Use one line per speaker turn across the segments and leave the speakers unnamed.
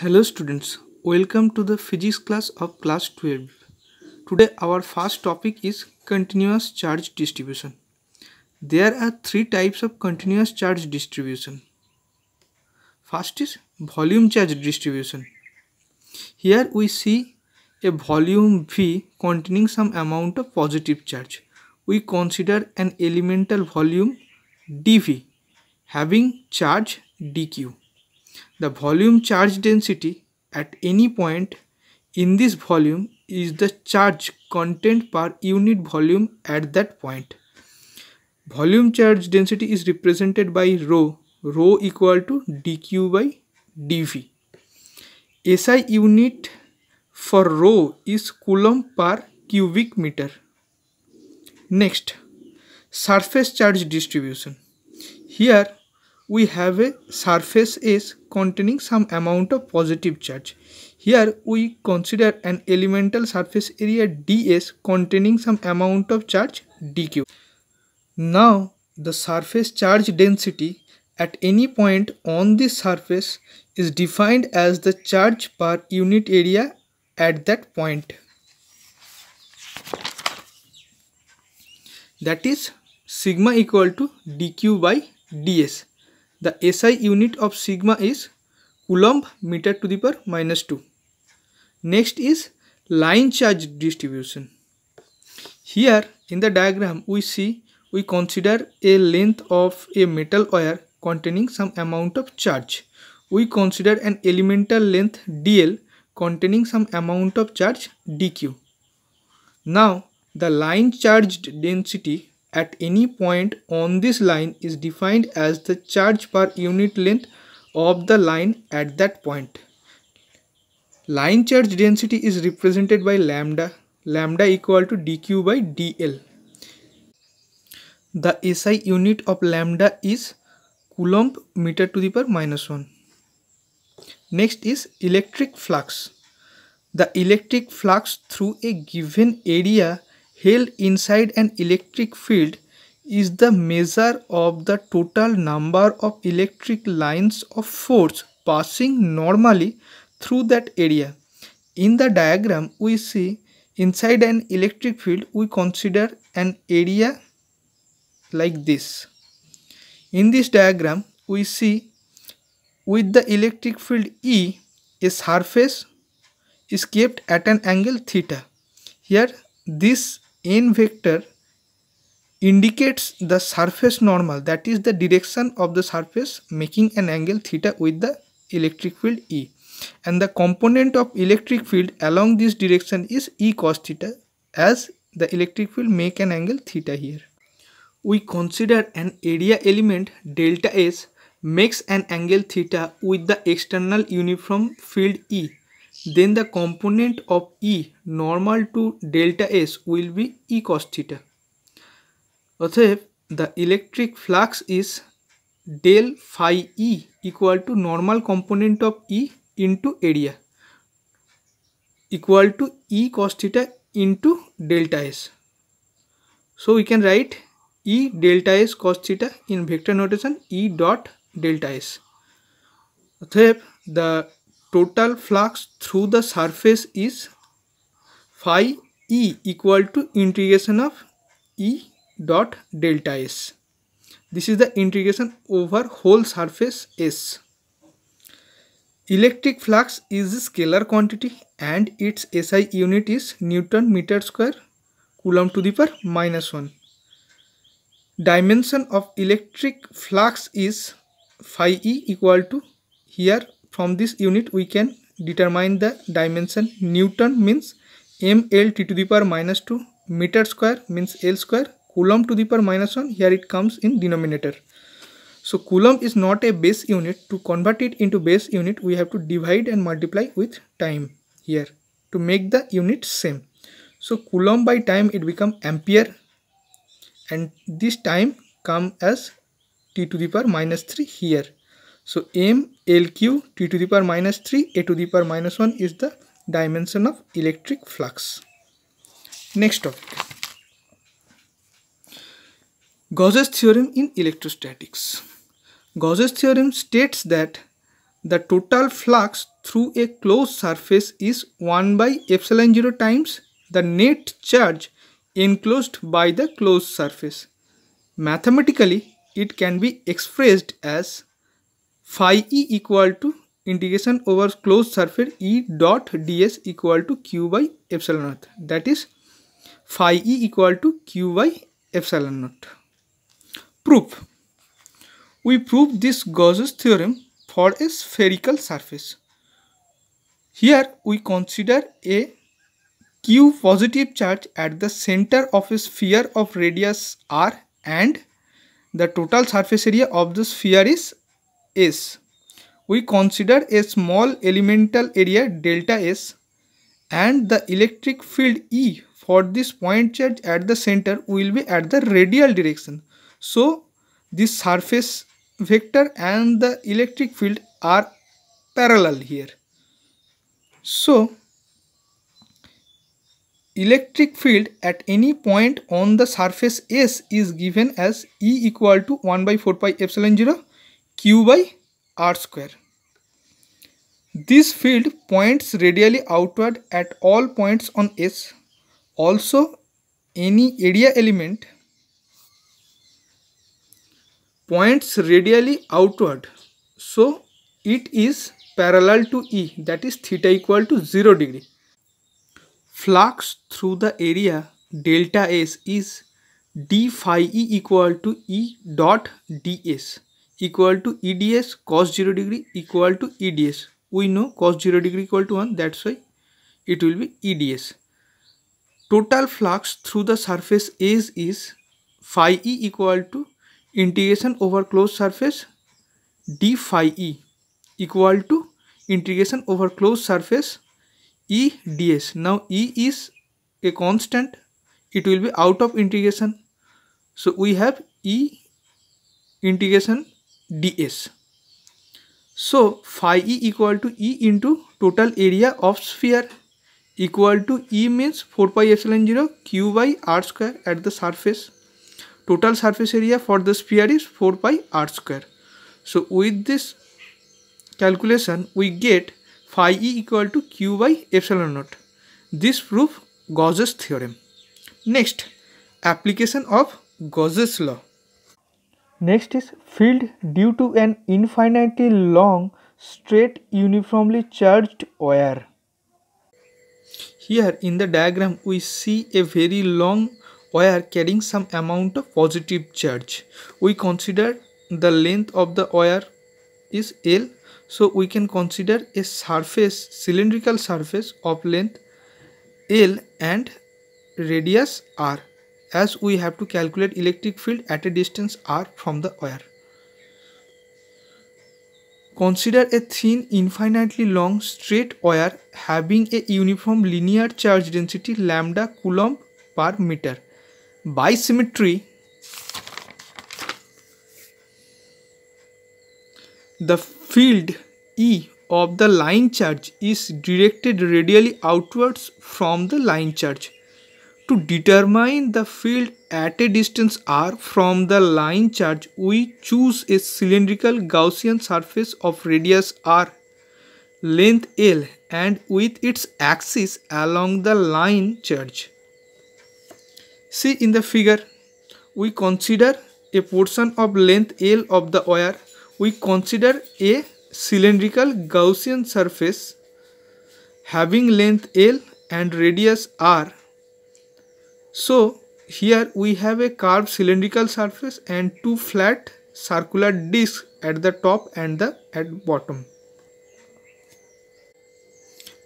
Hello students, welcome to the physics class of class 12. Today our first topic is continuous charge distribution. There are three types of continuous charge distribution. First is volume charge distribution. Here we see a volume V containing some amount of positive charge. We consider an elemental volume dV having charge dq. The volume charge density at any point in this volume is the charge content per unit volume at that point. Volume charge density is represented by rho, rho equal to dq by dv. SI unit for rho is coulomb per cubic meter. Next, surface charge distribution. Here we have a surface S containing some amount of positive charge. Here we consider an elemental surface area ds containing some amount of charge dq. Now the surface charge density at any point on this surface is defined as the charge per unit area at that point. That is sigma equal to dq by ds the SI unit of sigma is coulomb meter to the power minus 2. Next is line charge distribution. Here in the diagram we see we consider a length of a metal wire containing some amount of charge. We consider an elemental length dl containing some amount of charge dq. Now the line charged density at any point on this line is defined as the charge per unit length of the line at that point. Line charge density is represented by lambda, lambda equal to dq by dl. The SI unit of lambda is coulomb meter to the power minus 1. Next is electric flux. The electric flux through a given area held inside an electric field is the measure of the total number of electric lines of force passing normally through that area. In the diagram we see inside an electric field we consider an area like this. In this diagram we see with the electric field E a surface is kept at an angle theta. Here this n vector indicates the surface normal that is the direction of the surface making an angle theta with the electric field E and the component of electric field along this direction is E cos theta as the electric field make an angle theta here. We consider an area element delta S makes an angle theta with the external uniform field E then the component of E normal to delta S will be E cos theta. Athef, the electric flux is del phi E equal to normal component of E into area equal to E cos theta into delta S. So we can write E delta S cos theta in vector notation E dot delta S. Athef, the total flux through the surface is phi E equal to integration of E dot delta S. This is the integration over whole surface S. Electric flux is a scalar quantity and its SI unit is Newton meter square coulomb to the power minus 1. Dimension of electric flux is phi E equal to here from this unit we can determine the dimension newton means m l t to the power minus 2 meter square means l square coulomb to the power minus 1 here it comes in denominator so coulomb is not a base unit to convert it into base unit we have to divide and multiply with time here to make the unit same so coulomb by time it become ampere and this time come as t to the power minus 3 here so M L Q T to the power minus 3 a to the power minus 1 is the dimension of electric flux. Next topic. Gauss's theorem in electrostatics. Gauss's theorem states that the total flux through a closed surface is 1 by epsilon 0 times the net charge enclosed by the closed surface. Mathematically, it can be expressed as phi e equal to integration over closed surface e dot ds equal to q by epsilon naught that is phi e equal to q by epsilon naught. Proof We prove this Gauss's theorem for a spherical surface. Here we consider a q positive charge at the center of a sphere of radius r and the total surface area of the sphere is S. We consider a small elemental area delta S and the electric field E for this point charge at the center will be at the radial direction. So this surface vector and the electric field are parallel here. So electric field at any point on the surface S is given as E equal to 1 by 4 pi epsilon 0 q by r square. This field points radially outward at all points on S. Also, any area element points radially outward. So, it is parallel to E that is theta equal to 0 degree. Flux through the area delta S is d phi E equal to E dot ds equal to EDS cos 0 degree equal to EDS. We know cos 0 degree equal to 1 that's why it will be EDS. Total flux through the surface S is phi E equal to integration over closed surface d phi E equal to integration over closed surface E ds. Now E is a constant it will be out of integration. So we have E integration ds. So phi e equal to e into total area of sphere equal to e means 4 pi epsilon 0 q by r square at the surface. Total surface area for the sphere is 4 pi r square. So with this calculation we get phi e equal to q by epsilon naught. This proof Gauss's theorem. Next, application of Gauss's law. Next is filled due to an infinitely long straight uniformly charged wire. Here in the diagram we see a very long wire carrying some amount of positive charge. We consider the length of the wire is L so we can consider a surface cylindrical surface of length L and radius R as we have to calculate electric field at a distance r from the wire. Consider a thin infinitely long straight wire having a uniform linear charge density lambda coulomb per meter. By symmetry, the field E of the line charge is directed radially outwards from the line charge to determine the field at a distance r from the line charge, we choose a cylindrical Gaussian surface of radius r, length L and with its axis along the line charge. See in the figure, we consider a portion of length L of the wire. We consider a cylindrical Gaussian surface having length L and radius R so here we have a curved cylindrical surface and two flat circular discs at the top and the at bottom.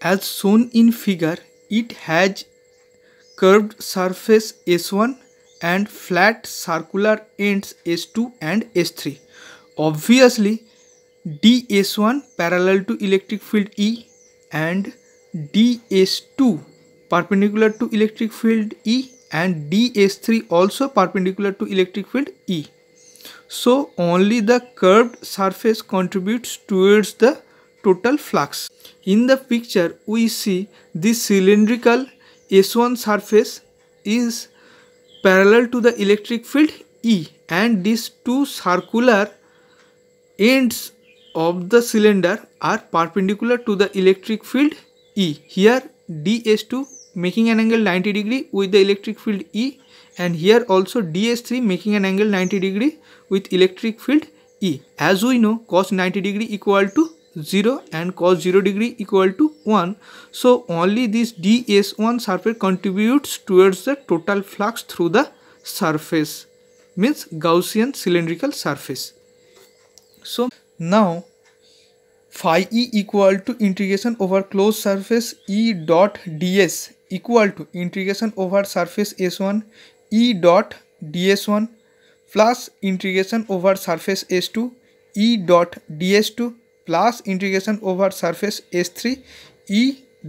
As shown in figure, it has curved surface S1 and flat circular ends S2 and S3. Obviously, DS1 parallel to electric field E and DS2 perpendicular to electric field E and ds 3 also perpendicular to electric field E. So only the curved surface contributes towards the total flux. In the picture we see this cylindrical S1 surface is parallel to the electric field E and these two circular ends of the cylinder are perpendicular to the electric field E. Here ds is making an angle 90 degree with the electric field E and here also DS3 making an angle 90 degree with electric field E. As we know cos 90 degree equal to 0 and cos 0 degree equal to 1. So only this DS1 surface contributes towards the total flux through the surface means Gaussian cylindrical surface. So now phi e equal to integration over closed surface e dot ds equal to integration over surface s1 e dot ds1 plus integration over surface s2 e dot ds2 plus integration over surface s3 e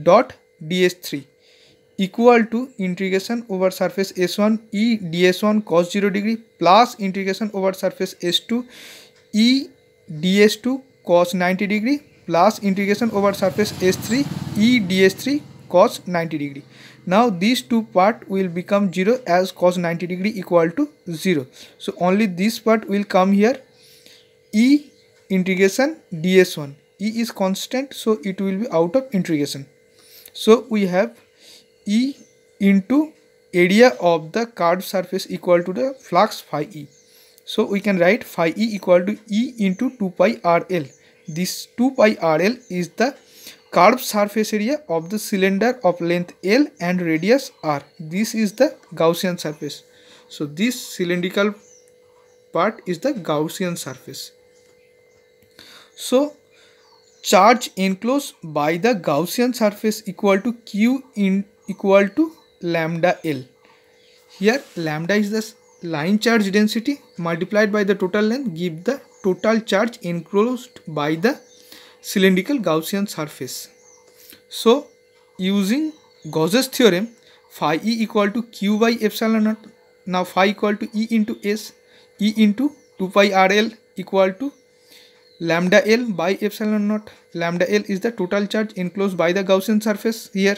dot ds3 equal to integration over surface s1 e ds1 cos 0 degree plus integration over surface s2 e ds2 cos 90 degree plus integration over surface S3 E ds3 cos 90 degree. Now these two part will become 0 as cos 90 degree equal to 0. So only this part will come here E integration ds1. E is constant so it will be out of integration. So we have E into area of the curved surface equal to the flux phi E. So we can write phi e equal to e into 2 pi RL. This 2 pi RL is the curved surface area of the cylinder of length L and radius R. This is the Gaussian surface. So this cylindrical part is the Gaussian surface. So charge enclosed by the Gaussian surface equal to Q in equal to lambda L. Here lambda is the line charge density multiplied by the total length give the total charge enclosed by the cylindrical Gaussian surface. So using Gauss's theorem phi e equal to q by epsilon naught now phi equal to e into s e into 2 pi rl equal to lambda l by epsilon naught lambda l is the total charge enclosed by the Gaussian surface here.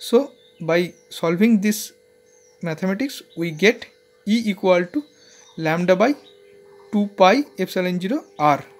So by solving this mathematics we get E equal to lambda by 2 pi epsilon 0 r